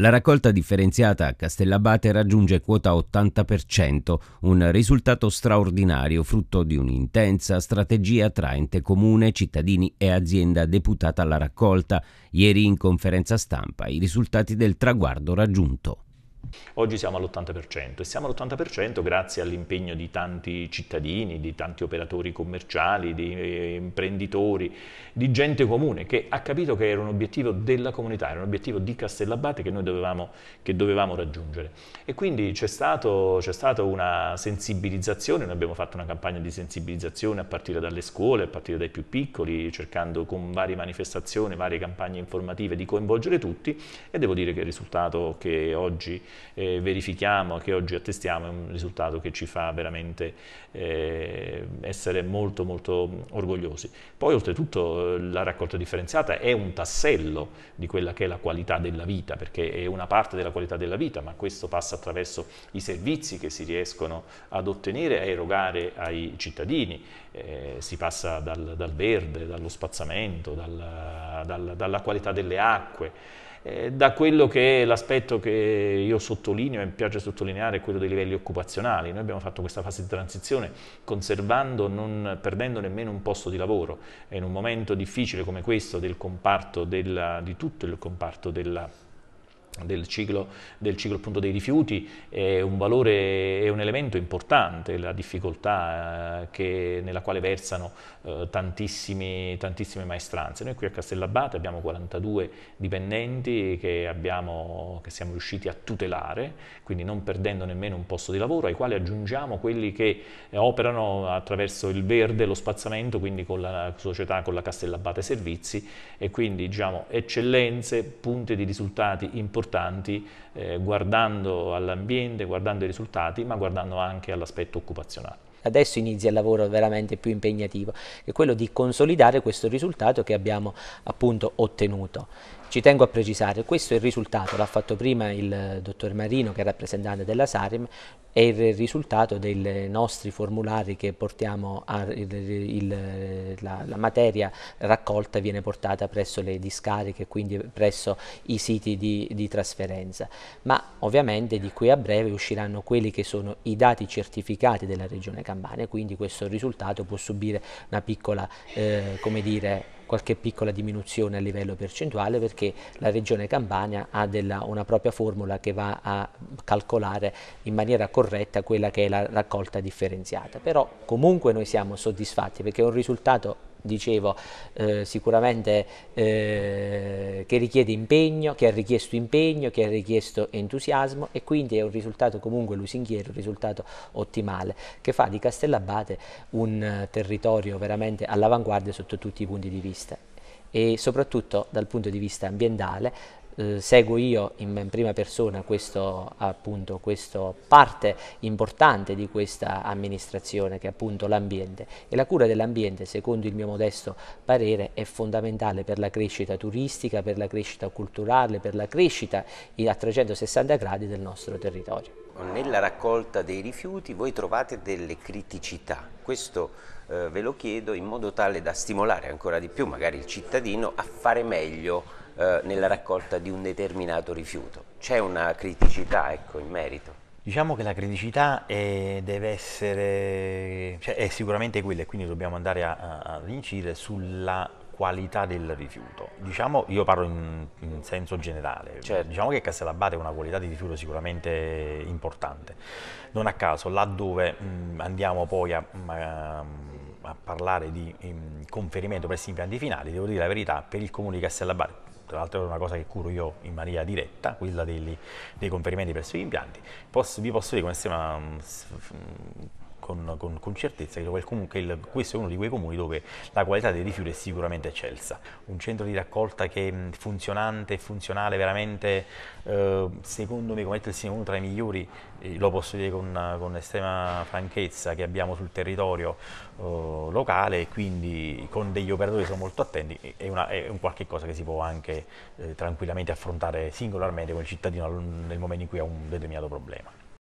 La raccolta differenziata a Castellabate raggiunge quota 80%, un risultato straordinario frutto di un'intensa strategia tra ente comune, cittadini e azienda deputata alla raccolta. Ieri in conferenza stampa i risultati del traguardo raggiunto. Oggi siamo all'80% e siamo all'80% grazie all'impegno di tanti cittadini, di tanti operatori commerciali, di eh, imprenditori, di gente comune che ha capito che era un obiettivo della comunità, era un obiettivo di Castellabate che noi dovevamo, che dovevamo raggiungere. E quindi c'è stata una sensibilizzazione, noi abbiamo fatto una campagna di sensibilizzazione a partire dalle scuole, a partire dai più piccoli, cercando con varie manifestazioni, varie campagne informative di coinvolgere tutti e devo dire che il risultato che oggi eh, verifichiamo, che oggi attestiamo, è un risultato che ci fa veramente eh, essere molto molto orgogliosi. Poi oltretutto la raccolta differenziata è un tassello di quella che è la qualità della vita, perché è una parte della qualità della vita, ma questo passa attraverso i servizi che si riescono ad ottenere e erogare ai cittadini, eh, si passa dal, dal, verde, dallo spazzamento, dal, dal, dalla qualità delle acque. Eh, da quello che è l'aspetto che io sottolineo e mi piace sottolineare, quello dei livelli occupazionali. Noi abbiamo fatto questa fase di transizione conservando, non perdendo nemmeno un posto di lavoro. E in un momento difficile come questo del comparto della, di tutto il comparto della del ciclo, del ciclo dei rifiuti è un valore, è un elemento importante, la difficoltà eh, che, nella quale versano eh, tantissime maestranze. Noi qui a Castellabate abbiamo 42 dipendenti che, abbiamo, che, siamo riusciti a tutelare, quindi non perdendo nemmeno un posto di lavoro, ai quali aggiungiamo quelli che eh, operano attraverso il verde, lo spazzamento, quindi con la società, con la Castellabate Servizi e quindi diciamo eccellenze, punte di risultati importanti importanti eh, guardando all'ambiente, guardando i risultati, ma guardando anche all'aspetto occupazionale adesso inizia il lavoro veramente più impegnativo, che è quello di consolidare questo risultato che abbiamo appunto ottenuto. Ci tengo a precisare, questo è il risultato, l'ha fatto prima il dottor Marino che è rappresentante della Sarim, è il risultato dei nostri formulari che portiamo, a, il, il, la, la, materia raccolta viene portata presso le discariche, quindi presso i siti di, di trasferenza, ma ovviamente di qui a breve usciranno quelli che sono i dati certificati della Regione Calabria Campania, quindi questo risultato può subire una piccola, eh, come dire, qualche piccola diminuzione a livello percentuale perché la regione Campania ha della, una propria formula che va a calcolare in maniera corretta quella che è la raccolta differenziata. Però comunque noi siamo soddisfatti perché è un risultato dicevo, eh, sicuramente eh, che richiede impegno, che ha richiesto impegno, che ha richiesto entusiasmo e quindi è un risultato comunque lusinghiero, un risultato ottimale, che fa di Castellabate un territorio veramente all'avanguardia sotto tutti i punti di vista e soprattutto dal punto di vista ambientale eh, seguo io in ben prima persona questo, appunto, questo parte importante di questa amministrazione che è appunto l'ambiente e la cura dell'ambiente secondo il mio modesto parere è fondamentale per la crescita turistica, per la crescita culturale, per la crescita a 360 gradi del nostro territorio. Nella raccolta dei rifiuti voi trovate delle criticità, questo eh, ve lo chiedo in modo tale da stimolare ancora di più magari il cittadino a fare meglio eh, nella raccolta di un determinato rifiuto. C'è una criticità ecco, in merito? Diciamo che la criticità è, essere, cioè è sicuramente quella e quindi dobbiamo andare ad incidere sulla qualità del rifiuto. Diciamo, io parlo in, in senso generale, certo. diciamo che Castellabate è una qualità di rifiuto sicuramente importante. Non a caso, laddove mh, mm, andiamo poi a, mm, a, a parlare di mh, mm, conferimento presso impianti finali, devo dire la verità, per il comune di Castellabate, tra l'altro è una cosa che curo io in maniera diretta, quella dei, dei conferimenti presso gli impianti, posso, vi posso dire come sistema con, con, con certezza che, comune, il, questo è uno di quei comuni dove la qualità dei rifiuti è sicuramente eccelsa. Un centro di raccolta che è funzionante, funzionale veramente, eh, secondo me, come detto, il sindaco uno tra i migliori, lo posso dire con, con, estrema franchezza, che abbiamo sul territorio eh, locale e quindi con degli operatori che sono molto attenti, è, una, è un qualche cosa che si può anche eh, tranquillamente affrontare singolarmente con il cittadino nel momento in cui ha un determinato problema.